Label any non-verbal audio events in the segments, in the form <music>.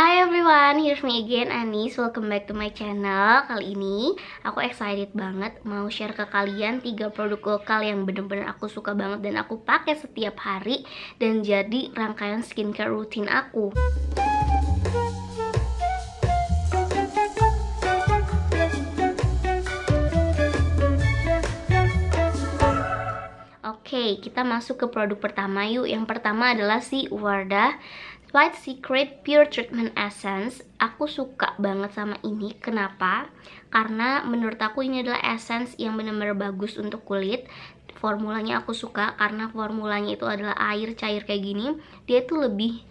Hi everyone, here's me again Anis. Welcome back to my channel. Kali ini aku excited banget mau share ke kalian tiga produk lokal yang bener-bener aku suka banget dan aku pakai setiap hari dan jadi rangkaian skincare rutin aku. Oke, okay, kita masuk ke produk pertama yuk. Yang pertama adalah si Wardah Light Secret Pure Treatment Essence Aku suka banget sama ini, kenapa? Karena menurut aku ini adalah essence yang benar-benar bagus untuk kulit Formulanya aku suka karena formulanya itu adalah air cair kayak gini Dia itu lebih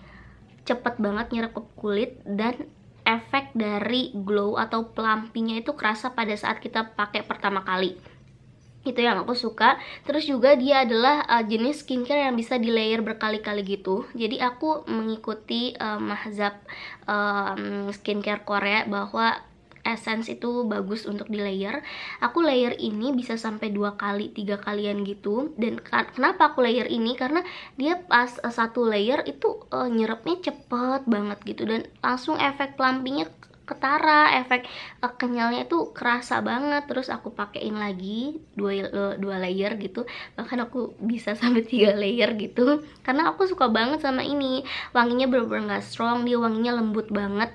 cepet banget nyerap kulit dan efek dari glow atau plumpingnya itu kerasa pada saat kita pakai pertama kali itu yang aku suka terus juga dia adalah uh, jenis skincare yang bisa di layer berkali-kali gitu jadi aku mengikuti uh, eh, mahzab um, eh, skincare Korea bahwa essence itu bagus untuk di layer aku layer ini bisa sampai dua kali tiga kalian gitu dan kenapa aku layer ini karena dia pas satu layer itu uh, nyerapnya cepet banget gitu dan langsung efek plumpingnya ketara efek uh, kenyalnya itu kerasa banget terus aku pakein lagi dua eh, dua layer gitu bahkan aku bisa sampai <laughs> tiga layer gitu karena aku suka banget sama ini wanginya bener-bener nggak strong dia wanginya lembut banget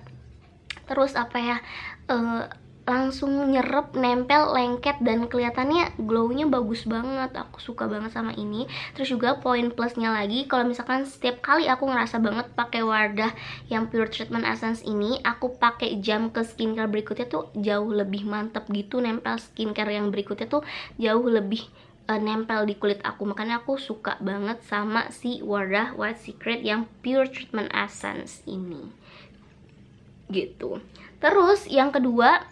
terus apa ya uh, langsung nyerep, nempel, lengket dan kelihatannya glownya bagus banget. Aku suka banget sama ini. Terus juga poin plusnya lagi kalau misalkan setiap kali aku ngerasa banget pakai Wardah yang Pure Treatment Essence ini, aku pakai jam ke skincare berikutnya tuh jauh lebih mantep gitu nempel skincare yang berikutnya tuh jauh lebih uh, nempel di kulit aku makanya aku suka banget sama si Wardah White Secret yang Pure Treatment Essence ini gitu terus yang kedua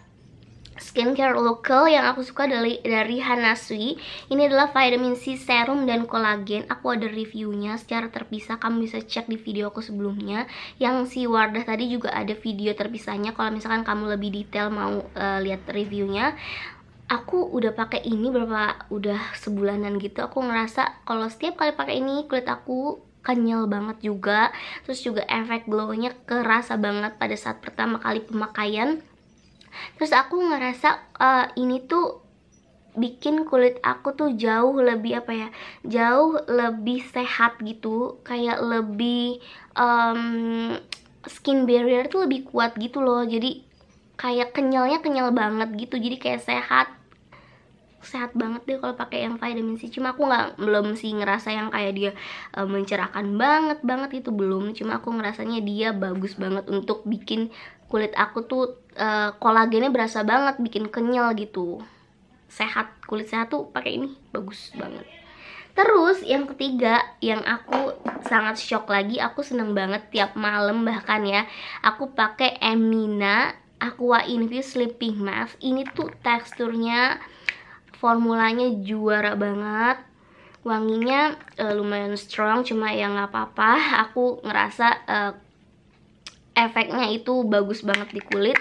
skincare local yang aku suka dari, dari Hanasui ini adalah vitamin C serum dan kolagen aku ada reviewnya secara terpisah kamu bisa cek di video aku sebelumnya yang si Wardah tadi juga ada video terpisahnya kalau misalkan kamu lebih detail mau uh, lihat reviewnya aku udah pakai ini berapa udah sebulanan gitu aku ngerasa kalau setiap kali pakai ini kulit aku kenyal banget juga terus juga efek glownya kerasa banget pada saat pertama kali pemakaian terus aku ngerasa uh, ini tuh bikin kulit aku tuh jauh lebih apa ya jauh lebih sehat gitu kayak lebih um, skin barrier tuh lebih kuat gitu loh jadi kayak kenyalnya kenyal banget gitu jadi kayak sehat sehat banget deh kalau pakai yang vitamin C cuma aku nggak belum sih ngerasa yang kayak dia e, mencerahkan banget banget itu belum cuma aku ngerasanya dia bagus banget untuk bikin kulit aku tuh e, kolagennya berasa banget bikin kenyal gitu sehat kulit sehat tuh pakai ini bagus banget Terus yang ketiga yang aku sangat shock lagi aku seneng banget tiap malam bahkan ya aku pakai Emina Aqua Infused Sleeping Mask ini tuh teksturnya formulanya juara banget wanginya uh, lumayan strong cuma ya nggak apa-apa <laughs> aku ngerasa uh, efeknya itu bagus banget di kulit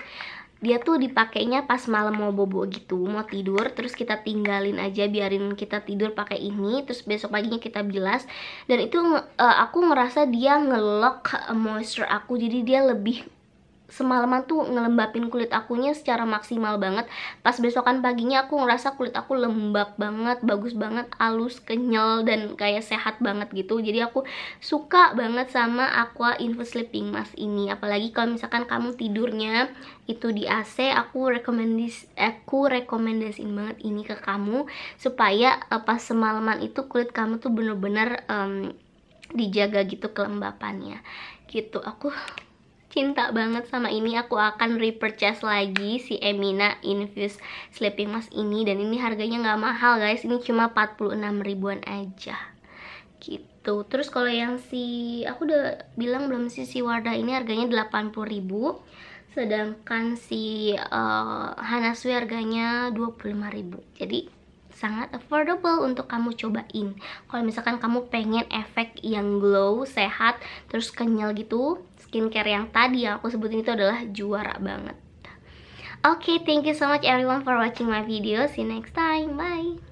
dia tuh dipakainya pas malam mau bobo gitu mau tidur terus kita tinggalin aja biarin kita tidur pakai ini terus besok paginya kita bilas dan itu uh, aku ngerasa dia ngelok moisture aku jadi dia lebih semalaman tuh ngelembapin kulit akunya secara maksimal banget pas besokan paginya aku ngerasa kulit aku lembab banget bagus banget halus kenyal dan kayak sehat banget gitu jadi aku suka banget sama aqua infus sleeping mask ini apalagi kalau misalkan kamu tidurnya itu di AC aku rekomendis aku rekomendasiin banget ini ke kamu supaya eh, pas semalaman itu kulit kamu tuh bener-bener um, dijaga gitu kelembapannya gitu aku cinta banget sama ini aku akan repurchase lagi si Emina Infuse Sleeping Mask ini dan ini harganya nggak mahal guys ini cuma 46 ribuan aja gitu terus kalau yang si aku udah bilang belum sih si Wardah ini harganya 80 ribu sedangkan si uh, eh, Hanasui harganya 25 ribu jadi sangat affordable untuk kamu cobain kalau misalkan kamu pengen efek yang glow, sehat, terus kenyal gitu skincare yang tadi yang aku sebutin itu adalah juara banget Oke, okay, thank you so much everyone for watching my video. See you next time. Bye.